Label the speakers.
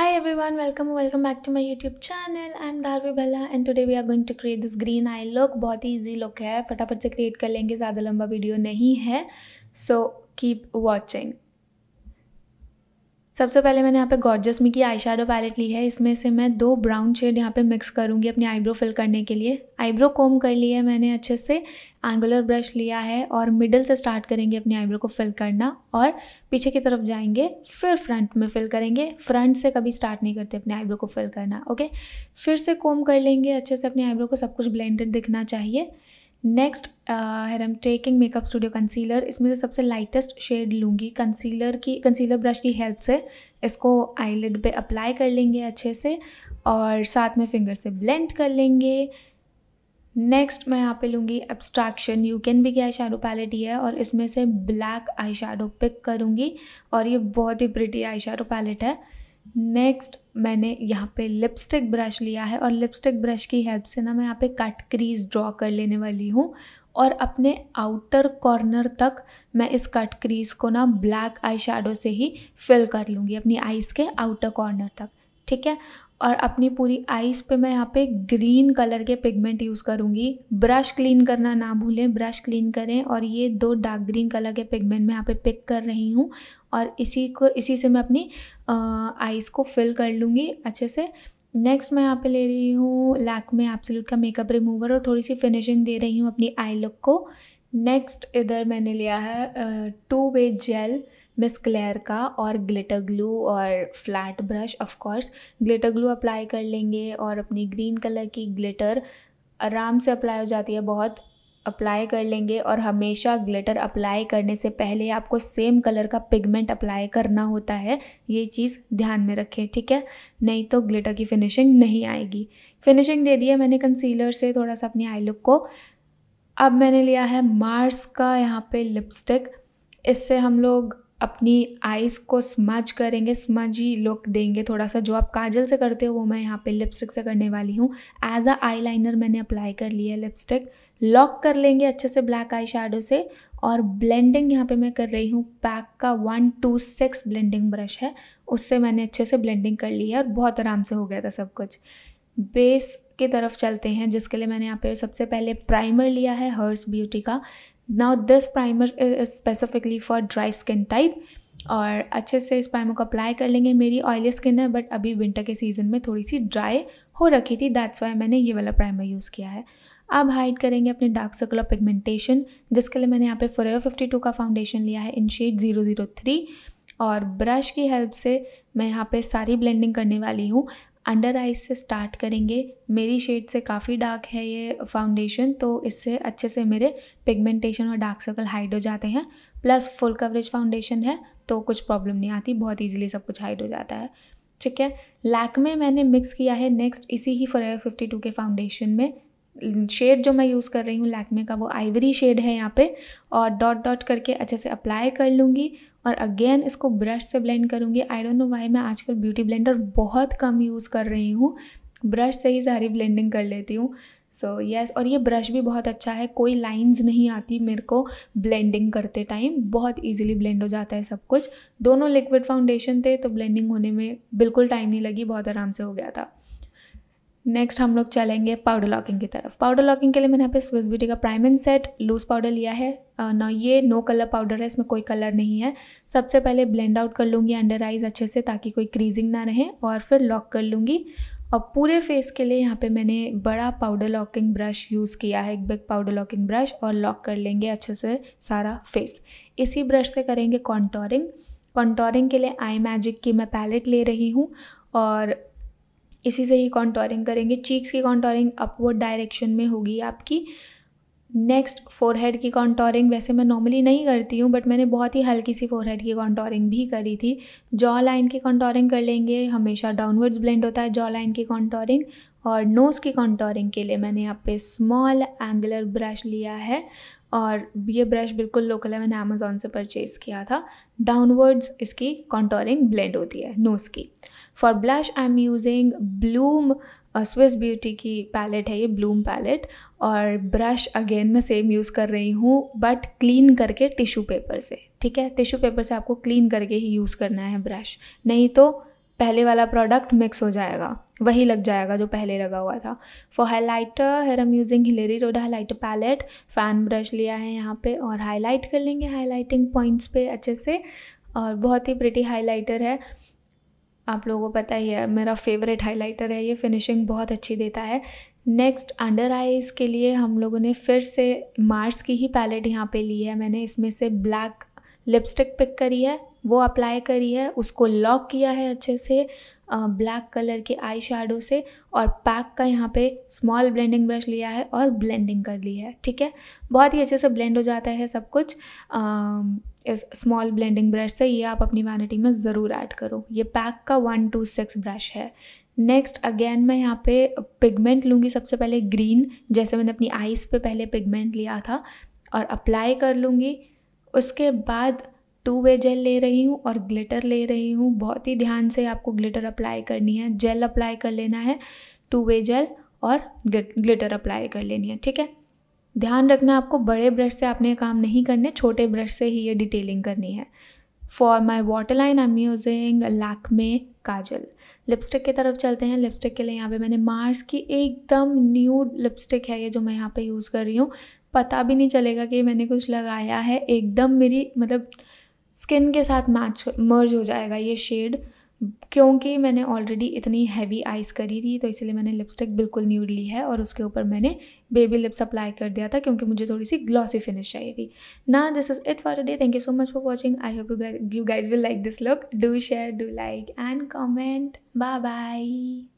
Speaker 1: Hi everyone, welcome welcome back to my YouTube channel. I'm Darvi Bhalla and today we are going to create this green eye look. बहुत ही easy look है फटाफट से create कर लेंगे ज़्यादा लंबा video नहीं है So keep watching. सबसे पहले मैंने यहाँ पे गॉर्जस मी की आई पैलेट ली है इसमें से मैं दो ब्राउन शेड यहाँ पे मिक्स करूँगी अपनी आईब्रो फिल करने के लिए आईब्रो कोम कर लिया है मैंने अच्छे से एंगुलर ब्रश लिया है और मिडल से स्टार्ट करेंगे अपनी आईब्रो को फिल करना और पीछे की तरफ जाएंगे फिर फ्रंट में फिल करेंगे फ्रंट से कभी स्टार्ट नहीं करते अपने आईब्रो को फिल करना ओके फिर से कोम कर लेंगे अच्छे से अपने आईब्रो को सब कुछ ब्लेंडेड दिखना चाहिए next here am taking makeup studio concealer इसमें से सबसे लाइटेस्ट शेड लूँगी कंसीलर की कंसीलर ब्रश की हेल्प से इसको आईलिड पे अप्लाई कर लेंगे अच्छे से और साथ में फिंगर से ब्लेंड कर लेंगे नेक्स्ट मैं यहाँ पे लूँगी एब्स्ट्रैक्शन यू कैन भी की आई शेडो पैलेट ये है और इसमें से ब्लैक आई शेडो पिक करूँगी और ये बहुत ही प्रिटी आई शेडो पैलेट है नेक्स्ट मैंने यहाँ पे लिपस्टिक ब्रश लिया है और लिपस्टिक ब्रश की हेल्प से ना मैं यहाँ पे कट क्रीज ड्रॉ कर लेने वाली हूँ और अपने आउटर कॉर्नर तक मैं इस कट क्रीज को ना ब्लैक आई शेडो से ही फिल कर लूँगी अपनी आइज़ के आउटर कॉर्नर तक ठीक है और अपनी पूरी आइज़ पे मैं यहाँ पे ग्रीन कलर के पिगमेंट यूज़ करूँगी ब्रश क्लीन करना ना भूलें ब्रश क्लीन करें और ये दो डार्क ग्रीन कलर के पिगमेंट मैं यहाँ पे पिक कर रही हूँ और इसी को इसी से मैं अपनी आइज़ को फिल कर लूँगी अच्छे से नेक्स्ट मैं यहाँ पे ले रही हूँ लैक में एप्सलूट का मेकअप रिमूवर और थोड़ी सी फिनिशिंग दे रही हूँ अपनी आई लुक को नेक्स्ट इधर मैंने लिया है two way gel Miss Claire का और ग्लिटर ग्लू और flat brush of course glitter glue apply कर लेंगे और अपनी ग्रीन कलर की ग्लिटर आराम से अप्लाई हो जाती है बहुत अप्लाई कर लेंगे और हमेशा ग्लिटर अप्लाई करने से पहले आपको सेम कलर का पिगमेंट अप्लाई करना होता है ये चीज़ ध्यान में रखें ठीक है नहीं तो ग्लिटर की फिनिशिंग नहीं आएगी फिनिशिंग दे दी है मैंने कंसीलर से थोड़ा सा अपनी आई लुक को अब मैंने लिया है मार्स का यहाँ पे लिपस्टिक इससे हम लोग अपनी आइस को स्मज करेंगे स्मजी लुक देंगे थोड़ा सा जो आप काजल से करते हो वो मैं यहाँ पे लिपस्टिक से करने वाली हूँ एज अ आई लाइनर मैंने अप्लाई कर लिया है लिपस्टिक लॉक कर लेंगे अच्छे से ब्लैक आई शेडो से और ब्लेंडिंग यहाँ पे मैं कर रही हूँ पैक का one two six blending brush है उससे मैंने अच्छे से ब्लेंडिंग कर ली है और बहुत आराम से हो गया था सब कुछ बेस की तरफ चलते हैं जिसके लिए मैंने यहाँ पे सबसे पहले प्राइमर लिया है हर्स ब्यूटी का now this primer is specifically for dry skin type और अच्छे से इस प्राइमर को अप्लाई कर लेंगे मेरी ऑयली स्किन है बट अभी विंटर के सीज़न में थोड़ी सी ड्राई हो रखी थी दैट्स वाई मैंने ये वाला प्राइमर यूज़ किया है अब हाइड करेंगे अपने डार्क सर्कल और पिगमेंटेशन जिसके लिए मैंने यहाँ पे फोर फिफ्टी टू का फाउंडेशन लिया है in shade zero zero three और ब्रश की हेल्प से मैं यहाँ पे सारी ब्लेंडिंग करने वाली हूँ अंडर आइज से स्टार्ट करेंगे मेरी शेड से काफ़ी डार्क है ये फाउंडेशन तो इससे अच्छे से मेरे पिगमेंटेशन और डार्क सर्कल हाइड हो जाते हैं प्लस फुल कवरेज फाउंडेशन है तो कुछ प्रॉब्लम नहीं आती बहुत ईजिली सब कुछ हाइड हो जाता है ठीक है लैक में मैंने मिक्स किया है नेक्स्ट इसी ही फॉर फिफ्टी टू के फाउंडेशन में शेड जो मैं यूज़ कर रही हूँ लैकमे का वो आइवरी शेड है यहाँ पे और डॉट डॉट करके अच्छे से अप्लाई कर लूँगी और अगेन इसको ब्रश से ब्लेंड करूँगी आई डोंट नो वाई मैं आजकल ब्यूटी ब्लेंडर बहुत कम यूज़ कर रही हूँ ब्रश से ही सारी ब्लेंडिंग कर लेती हूँ सो so, येस yes, और ये ब्रश भी बहुत अच्छा है कोई लाइंस नहीं आती मेरे को ब्लेंडिंग करते टाइम बहुत इजीली ब्लेंड हो जाता है सब कुछ दोनों लिक्विड फाउंडेशन थे तो ब्लेंडिंग होने में बिल्कुल टाइम नहीं लगी बहुत आराम से हो गया था नेक्स्ट हम लोग चलेंगे पाउडर लॉकिंग की तरफ पाउडर लॉकिंग के लिए मैंने यहाँ पे स्विस ब्यूटी का प्राइम सेट लूज़ पाउडर लिया है ना ये नो कलर पाउडर है इसमें कोई कलर नहीं है सबसे पहले ब्लेंड आउट कर लूँगी अंडर आइज़ अच्छे से ताकि कोई क्रीजिंग ना रहे और फिर लॉक कर लूँगी और पूरे फेस के लिए यहाँ पे मैंने बड़ा पाउडर लॉकिंग ब्रश यूज़ किया है एक बिग पाउडर लॉकिंग ब्रश और लॉक कर लेंगे अच्छे से सारा फेस इसी ब्रश से करेंगे कॉन्टोरिंग कॉन्टोरिंग के लिए आई मैजिक की मैं पैलेट ले रही हूँ और इसी से ही कॉन्टोरिंग करेंगे चीक्स की कॉन्टोरिंग अपवर्ड डायरेक्शन में होगी आपकी नेक्स्ट फोरहेड की कॉन्टोरिंग वैसे मैं नॉर्मली नहीं करती हूँ बट मैंने बहुत ही हल्की सी फोरहेड की कॉन्टोरिंग भी करी थी जॉ लाइन की कॉन्टोरिंग कर लेंगे हमेशा डाउनवर्ड्स ब्लेंड होता है जॉ लाइन की कॉन्टोरिंग और नोज़ की कॉन्टोरिंग के लिए मैंने यहाँ पे स्मॉल एंगुलर ब्रश लिया है और ये ब्रश बिल्कुल लोकल है मैंने अमेज़ोन से परचेज़ किया था डाउनवर्ड्स इसकी कॉन्टोरिंग ब्लेंड होती है नोज़ की for blush I am using Bloom Swiss Beauty की पैलेट है ये ब्लूम पैलेट और ब्रश अगेन मैं सेम यूज़ कर रही हूँ बट क्लीन करके टिश्यू पेपर से ठीक है टिश्यू पेपर से आपको क्लीन करके ही यूज़ करना है ब्रश नहीं तो पहले वाला प्रोडक्ट मिक्स हो जाएगा वही लग जाएगा जो पहले लगा हुआ था for highlighter here am using Hilary Rhoda highlighter palette fan brush लिया है यहाँ पे और हाईलाइट कर लेंगे हाईलाइटिंग पॉइंट्स पे अच्छे से और बहुत ही प्रिटी हाईलाइटर है आप लोगों को पता ही है मेरा फेवरेट हाईलाइटर है ये फिनिशिंग बहुत अच्छी देता है नेक्स्ट अंडर आईज़ के लिए हम लोगों ने फिर से मार्स की ही पैलेट यहाँ पे ली है मैंने इसमें से ब्लैक लिपस्टिक पिक करी है वो अप्लाई करी है उसको लॉक किया है अच्छे से ब्लैक कलर के आई शेडो से और पैक का यहाँ पे स्मॉल ब्लेंडिंग ब्रश लिया है और ब्लेंडिंग कर ली है ठीक है बहुत ही अच्छे से ब्लेंड हो जाता है सब कुछ आ, इस स्मॉल ब्लेंडिंग ब्रश से ये आप अपनी वैनिटी में ज़रूर ऐड करो ये पैक का वन टू सिक्स ब्रश है नेक्स्ट अगेन मैं यहाँ पे पिगमेंट लूँगी सबसे पहले ग्रीन जैसे मैंने अपनी आइज़ पे पहले पिगमेंट लिया था और अप्लाई कर लूँगी उसके बाद टू वे जेल ले रही हूँ और ग्लिटर ले रही हूँ बहुत ही ध्यान से आपको ग्लिटर अप्लाई करनी है जेल अप्लाई कर लेना है टू वे जेल और ग्लिटर अप्लाई कर लेनी है ठीक है ध्यान रखना आपको बड़े ब्रश से आपने काम नहीं करने छोटे ब्रश से ही ये डिटेलिंग करनी है for my water line I am using Lakme kajal lipstick की तरफ चलते हैं लिपस्टिक के लिए यहाँ पे मैंने मार्स की एकदम न्यू लिपस्टिक है ये जो मैं यहाँ पे यूज़ कर रही हूँ पता भी नहीं चलेगा कि मैंने कुछ लगाया है एकदम मेरी मतलब स्किन के साथ मैच मर्ज हो जाएगा ये शेड क्योंकि मैंने ऑलरेडी इतनी हैवी आइज़ करी थी तो इसलिए मैंने लिपस्टिक बिल्कुल न्यूड ली है और उसके ऊपर मैंने बेबी लिप्स अप्लाई कर दिया था क्योंकि मुझे थोड़ी सी ग्लॉसी फिनिश चाहिए थी ना this is it for a day thank you so much for watching I hope you guys will like this look do share do like and comment bye bye